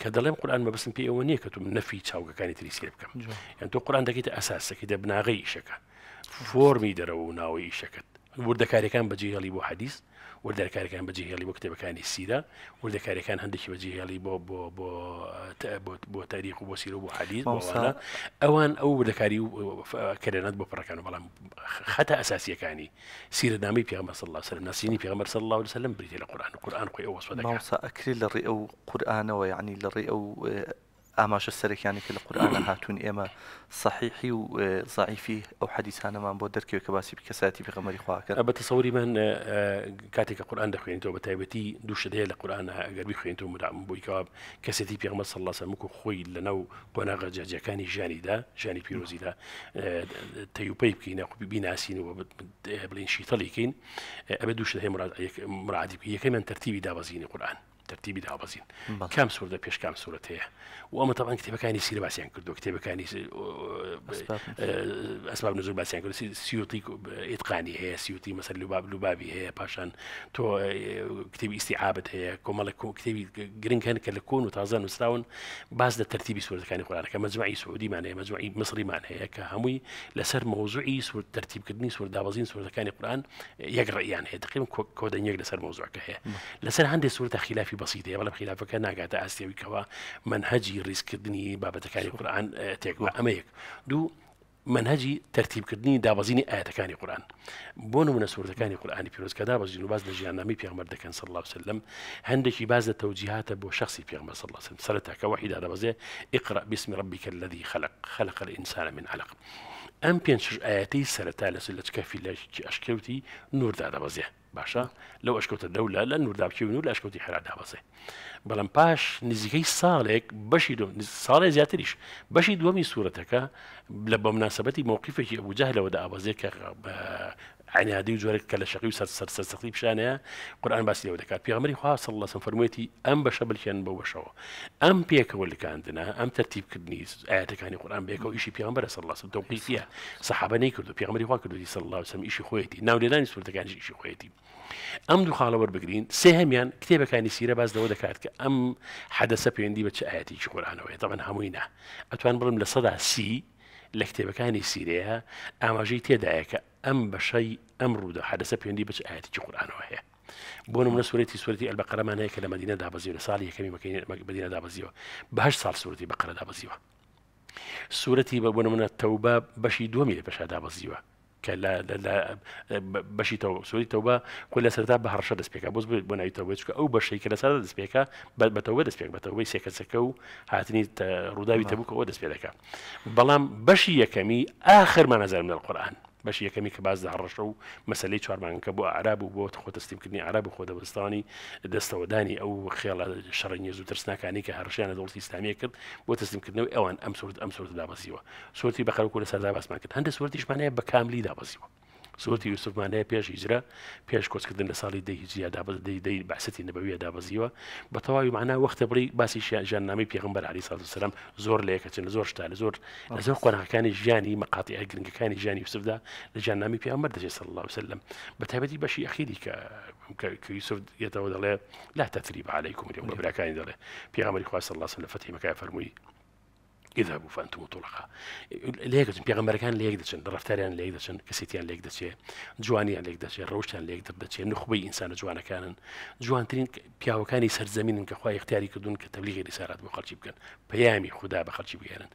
کە دەڵێم قورآن مەبستن پێ ئەوە نییە کە تو نەفی چاوگەکانی تریسیر بکەم یان تۆ قورآان دەکەیتە ئەساسەکە دەبناغی ئیشەکە فۆرمی دەرەوە و ناوەی ئیشەکەت وردەکارەکان بەجێهێڵی بۆ حەدیث وردەکارەکان بەجێهێڵی بۆ کتێبەکانی سیدا وردەکارەکان هەندێکی بەجێهێڵی بۆ بۆ بۆ بۆ تاریخ و بۆ سیرە بۆ حەدیث ئەوان ئەو دەکاری کەرێنات بۆ پڕەکان بەڵام خەتە ئەساسیەکانی سیرەدامی پیامە سڵ سەر نسینی پیامەر صلى الله وسلم بریتێ لە قورآان قورآان خۆی ئەوە ئەکری لە ڕێ ئەو قورآانەوە یعنی لە اما شو سرك يعني كل القران هاتون اما صحيح وضعيف او حديث انا ما بقدر كيف كباسي بكساتي بغمري خواكر ابى تصوري من آه، كاتك القران دخو انتو بتايبتي دوش دهي القران اگر بخو انتو مدعم بويكاب كساتي بيغمر صلى الله عليه وسلم خوي لنو قنا غجا كاني جاني دا جاني بيروزي دا آه، تيوبي بكينا بناسين وبلين شي طليكين ابى آه، دوش دهي مراد مراد كي كمان ترتيبي دا بزين القران تەرتیبی دابەزین کام سوورە پێش کام سوورەتەیە و ئەمە تەبان کتێبەکانی سیرباسیان کردو کتێبەکانی اسباب, نزول آه، بس يعني سيوتي اتقاني هي سيوتي مثلا لباب لبابي هي باشان تو آه، كتب استيعابت هي كمال كتب جرين كان كلكون وتازن وستاون بعض الترتيب سورة كان يقول لك مجموعي سعودي معناه مجموعي مصري معناه هي كهموي لسر موضوعي سورة ترتيب كدني سورة دابزين سورة كان يقول الآن يقرا يعني هي تقريبا كودن يقرا سر موضوع كهي نعم. لسر عندي سورة خلافي بسيطة يا ولا خلافه كان قاعد استوي كوا منهجي ريسك الدنيا بابا تكاني القران آه، تكوا نعم. اميك دو ترتيب ترتیب کردنی دابازینی آیات کانی قرآن. بونو من سوره کانی قرآنی پیروز کرد. دابازینو باز لجیان نمی پیامبر دکان صلی الله عليه وسلم سلم. هندشی باز توجیهات به شخصی پیامبر صلى الله عليه وسلم سلم. سرت هک وحید اقرا باسم ربك الذي خلق خلق الانسان من علق. آمپیانش آیاتی آياتي هلا سلتش کافی لش اشکالی نور در بازه. باشە لەو ئەشکوتە دەولا لە نوردابکی و لە ئەشکوتی حرادا بەسێ بەڵام پاش نزیکەی ساڵێک بەشی دوم ساڵێ زیاتریش بەشی دووەمی سوورەتەکە لە بە مناسبەتی مووقیفێکی ئەوجاهلەوەدا ئابازێک عین هادی أم بشبل كان شقی و سەرسەقی پیشانەیە قورآن كان ئەو أم ترتيب خواصل لە سنفەرمێتی ئەم بيك بلکێن إشي في ئەم صلى الله ئەم تەرتیبکردنی صحابة نيكردو في غمري خاص كردو لەسم تەوقیسیە سەحابەی کرد و پێغمەری خوا کردی سەڵ لاسم ئیشی خۆیەتی ناولێدانی سوورەکانی ئیشی خۆیەتی ئەم دوو خاڵەوە بگرین سێ هەمیان کتێبەکانی سیرە باز دەوە دەکات حدا سبي عندي بتش بە چ قرآن قورآانەوەی طبعا هەمووینە أتوان بڵم لە سەدا سی لە کتێبەکانی سیرەیە أما جيت کە ئەم بەشەی ئەم ڕوودا حدەسە پێندی بچ ئاەتی قورآانەوە هەیە بۆ نمونە سوورەتی سوورەتی ئەلبەقەرەمان هەیە کە لە مدینە دابەزیەوە ساڵی یەکەمی مدینە دابەزیەوە بەهش سال سوورەتی بەقەرە دابەزیوە سوورەتی بە بۆ نمونە تەوبە بەشی دومی لە پێشا دابەزیوە کە بەشی سووری تەوبە خۆی لە سەردا بە هەرشە دەستپێکە بۆ بۆ ناوی تەوبچکە ئەو بەشەی کە لەسەر دەستپێکە بەتەوە دەستپێک بەتەوەی سێکەچەکە و هاتنی ڕووداوی تەبووکەوە دەستپێکەکە بەڵام بەشی آخر ما نزل من القرآن بەش یەکەمی کە باز داڕەشە و مەسلەی چوارمانکە بۆ عراب و بۆ خۆتەستیمکردنی عراب و خۆدەبستانی دەستەوەدانی ئەو خێڵە شەڕنیە زوو ترسناکانی کە هەرشیانە دەوڵی ئسلامیە کرد بۆ تەستیمکردنەوە ئەوان ئەم سوورد ئەم سوورد دابەسیوە سوورتی بەخەرکو لە سەردا باسمان کرد هەندە سوورتیشمانەیە بە کاملی دابەسیوە سورة يوسف معناه بيش هجرة بيش كوسك دين لسالي دي هجرية دابز دي دي بعثتي النبوية دابزيوة بتواوي معناه وقت بري باسي شيء جنامي بيغمبر عليه الصلاة والسلام زور ليك أتين زور شتا زور لزور قوانا كان جاني مقاطع أجرن كان جاني يوسف دا لجنامي بيغمبر دجي صلى الله عليه وسلم آه. بتابدي بشي أخيري ك كيوسف يتوضع لا تثريب عليكم اليوم نعم. ببراكاني دولة بيغمبر إخوة صلى الله عليه وسلم فتح مكافر فرموي اذهبوا فانتم مطلقه لێک پێغمەرەکان لێک دەچن ڕفتاریان لێک دەچن کەسێتیان لێک دەچێ جوانیان لێک دەچێت ڕۆشتیان لێک دەبدەچێت نخبەی ئینسانە جوانەکانن جوانترین پیاوەکانی سەرزەمینن کە خخوای اختیاری کردوون کە تەبلیغی دیسارات بۆ خەرچی بکەن پەیامی خوددا بە خەرچی بگەێنن.